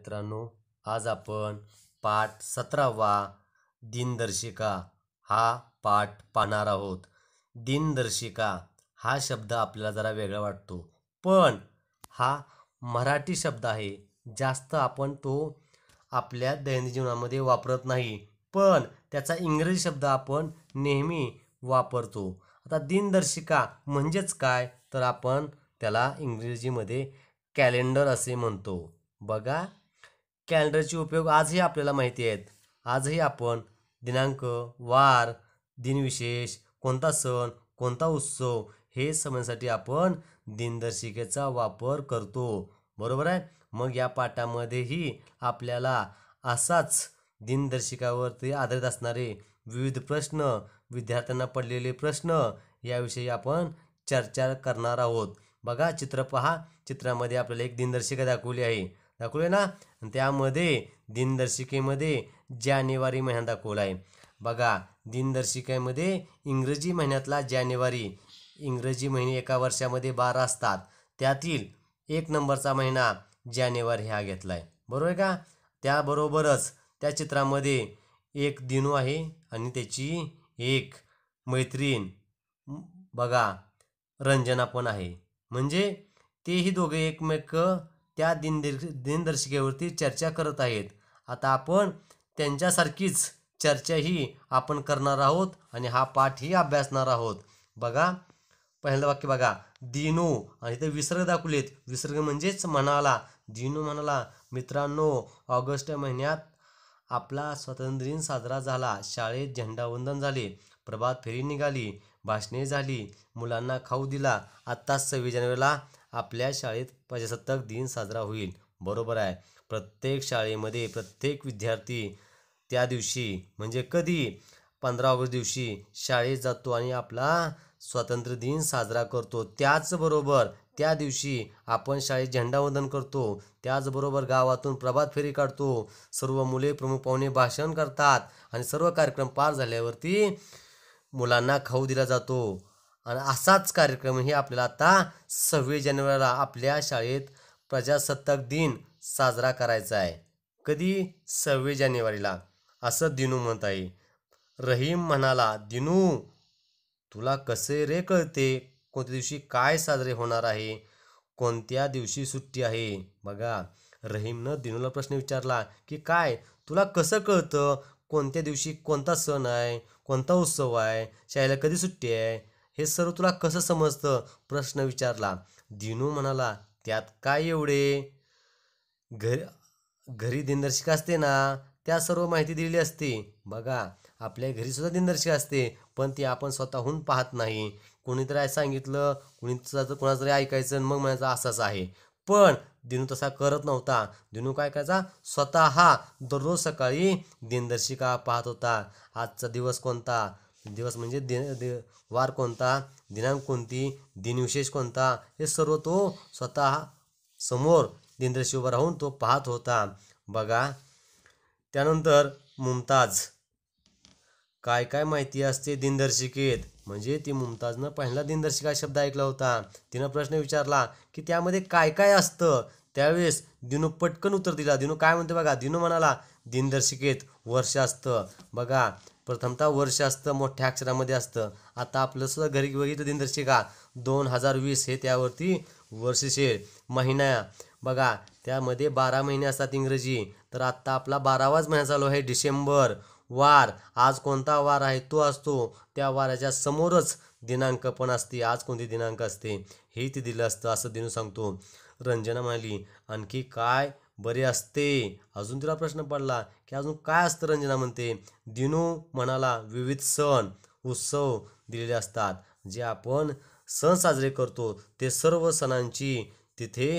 मित्रांनो आज आपण पाठ सतरावा दिनदर्शिका हा पाठ पाहणार आहोत दिनदर्शिका हा शब्द आपल्याला जरा वेगळा वाटतो पण हा मराठी शब्द आहे जास्त आपण तो आपल्या दैनंदिन जीवनामध्ये वापरत नाही पण त्याचा इंग्रजी शब्द आपण नेहमी वापरतो आता दिनदर्शिका म्हणजेच काय तर आपण त्याला इंग्रजीमध्ये कॅलेंडर असे म्हणतो बघा कॅलेंडरचे उपयोग आजही आपल्याला माहिती आहेत आजही आपण दिनांक वार दिनविशेष कोणता सण कोणता उत्सव हे समजण्यासाठी आपण दिनदर्शिकेचा वापर करतो बरोबर आहे मग या पाठामध्येही आपल्याला असाच दिनदर्शिकावरती आधारित असणारे विविध प्रश्न विद्यार्थ्यांना पडलेले प्रश्न याविषयी आपण चर्चा करणार आहोत बघा चित्र पहा चित्रामध्ये आपल्याला एक दिनदर्शिका दाखवली आहे दाखवले ना त्यामध्ये दिनदर्शिकेमध्ये जानेवारी महिना दाखवला आहे बघा दिनदर्शिकेमध्ये इंग्रजी महिन्यातला जानेवारी इंग्रजी महिने एका वर्षामध्ये बारा असतात त्यातील एक नंबरचा महिना जानेवारी हा घेतला आहे बरोबर आहे का त्याबरोबरच त्या चित्रामध्ये एक दिनू आहे आणि त्याची एक मैत्रीण बघा रंजना पण आहे म्हणजे तेही दोघे एकमेक त्या दिन दिनदर्शिकेवरती चर्चा करत आहेत आता आपण त्यांच्यासारखीच चर्चाही आपण करणार आहोत आणि हा पाठही अभ्यासणार आहोत बघा पहिलं वाक्य बघा दिनू आणि ते विसर्ग दाखवलेत विसर्ग म्हणजेच म्हणाला दिनू म्हणाला मित्रांनो ऑगस्ट महिन्यात आपला स्वातंत्र्य दिन साजरा झाला शाळेत झेंडावंदन झाले प्रभात फेरी निघाली भाषणे झाली मुलांना खाऊ दिला आत्ताच सव्वीस जानेवारीला आपल्या शाळेत प्रजासत्ताक दिन साजरा होईल बरोबर आहे प्रत्येक शाळेमध्ये प्रत्येक विद्यार्थी त्या दिवशी म्हणजे कधी पंधरा ऑगस्ट दिवशी शाळेत जातो आणि आपला स्वातंत्र्य दिन साजरा करतो त्याचबरोबर त्या दिवशी आपण शाळेत झेंडावंदन करतो त्याचबरोबर गावातून प्रभात फेरी काढतो सर्व मुले प्रमुख पाहुणे भाषण करतात आणि सर्व कार्यक्रम पार झाल्यावरती मुलांना खाऊ दिला जातो आणि असाच कार्यक्रम हे आपल्याला आता सव्वीस जानेवारीला आपल्या शाळेत प्रजासत्ताक दिन साजरा करायचा आहे कधी सव्वीस जानेवारीला असं दिनू म्हणत आहे रहीम म्हणाला दिनू तुला कसे रे कळते कोणत्या दिवशी काय साजरे होणार आहे कोणत्या दिवशी सुट्टी आहे बघा रहीमनं दिनूला प्रश्न विचारला की काय तुला कसं कळतं कोणत्या दिवशी कोणता सण आहे कोणता उत्सव आहे शाळेला कधी सुट्टी आहे हे सर्व तुला कसं समजतं प्रश्न विचारला दिनू म्हणाला त्यात काय एवढे घरी घरी दिनदर्शिका असते ना त्या सर्व माहिती दिलेली असते बघा आपल्या घरी सुद्धा दिनदर्शिका असते पण ती आपण स्वतःहून पाहत नाही कोणीतरी सांगितलं कुणी कोणाचं ऐकायचं मग म्हणायचं असंच आहे पण दिनू तसा करत नव्हता दिनू काय करायचा स्वतः दररोज सकाळी दिनदर्शिका पाहत होता आजचा दिवस कोणता दिवस म्हणजे दिन वार कोणता दिनांक कोणती दिनविशेष कोणता हे सर्व तो स्वतः समोर दिनदर्शी उभा राहून तो पाहत होता बघा त्यानंतर मुमताज काय काय माहिती असते दिनदर्शिकेत म्हणजे ती मुमताजनं पहिला दिनदर्शिका शब्द ऐकला होता तिनं प्रश्न विचारला की त्यामध्ये काय काय असतं त्यावेळेस दिनू पटकन उत्तर दिला दिनू काय म्हणते बघा दिनू म्हणाला दिनदर्शिकेत वर्ष असतं बघा प्रथमतः वर्ष असतं मोठ्या अक्षरामध्ये असतं आता आपलं सुद्धा घरी बघितलं दिनदर्शिका दोन हजार वीस हे त्यावरती वर्षशेर महिना बघा त्यामध्ये बारा महिने असतात इंग्रजी तर आत्ता आपला बारावाच महिना चालू आहे डिसेंबर वार आज कोणता वार आहे तो असतो त्या वाराच्या समोरच दिनांक पण असते आज कोणते दिनांक असते हे ते दिलं असतं असं दिनू सांगतो रंजना म्हणाली आणखी काय बरे असते अजून तिला प्रश्न पडला की अजून काय असतं रंजना म्हणते दिनू म्हणाला विविध सण उत्सव दिलेले असतात जे आपण सण साजरे करतो ते सर्व सणांची तिथे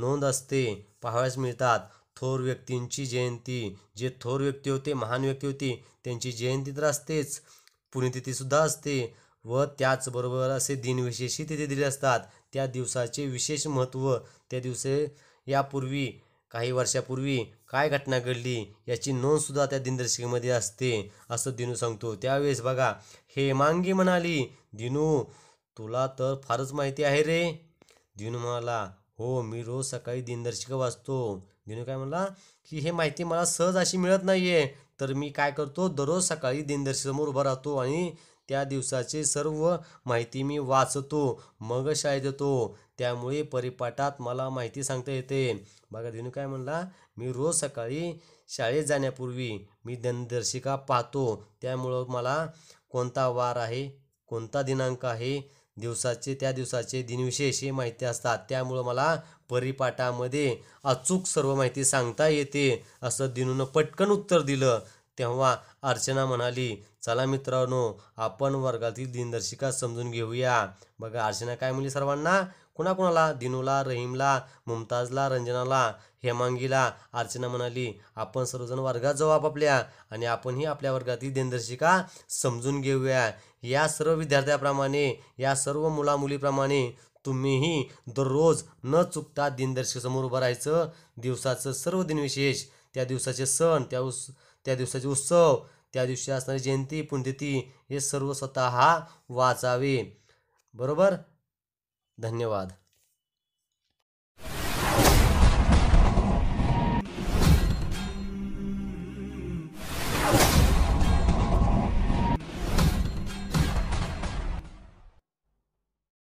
नोंद असते पाहावयास मिळतात थोर व्यक्तींची जयंती जे थोर व्यक्ती होते महान व्यक्ती होती त्यांची जयंती तर असतेच पुण्यतिथीसुद्धा असते व त्याचबरोबर असे दिनविशेषही तिथे दिले असतात त्या दिवसाचे विशेष महत्त्व त्या दिवसे यापूर्वी काही वर्षापूर्वी काय घटना घडली याची नोंदसुद्धा त्या दिनदर्शिकेमध्ये असते असं दिनू सांगतो त्यावेळेस बघा हे मांगी म्हणाली दिनू तुला तर फारच माहिती आहे रे दिनू म्हणाला हो मी रोज सकाळी दिनदर्शिका वाचतो दिनू काय म्हणला की हे माहिती मला सहज अशी मिळत नाही आहे तर मी काय करतो दररोज सकाळी दिनदर्शिकासमोर उभा राहतो आणि त्या दिवसाचे सर्व माहिती मी वाचतो मग शाळेत येतो त्यामुळे परिपाठात मला माहिती सांगता येते बघा दिनू काय म्हणला मी रोज सकाळी शाळेत जाण्यापूर्वी मी दिनदर्शिका पाहतो त्यामुळं मला कोणता वार आहे कोणता दिनांक आहे दिवसाचे त्या दिवसाचे दिनविशेष हे माहिती असतात त्यामुळं मला परिपाठामध्ये अचूक सर्व माहिती सांगता येते असं दिनून पटकन उत्तर दिलं तेव्हा अर्चना म्हणाली चला मित्रांनो आपण वर्गातील दिनदर्शिका समजून घेऊया बघा अर्चना काय म्हणली सर्वांना कुणाकुणाला दिनूला रहीमला मुमताजला रंजनाला हेमांगीला अर्चना म्हणाली आपण सर्वजण वर्गात जाऊ आपापल्या आणि आपणही आपल्या वर्गातील दिनदर्शिका समजून घेऊया या सर्व विद्यार्थ्याप्रमाणे या सर्व मुलामुलीप्रमाणे तुम्हीही दररोज न चुकता दिनदर्शिकेसमोर उभं राहायचं दिवसाचं सर्व दिनविशेष त्या दिवसाचे सण त्या उस त्या दिवसाचे उत्सव त्या दिवशी असणारी जयंती पुण्यतिथी हे सर्व स्वतः वाचावे बरोबर धन्यवाद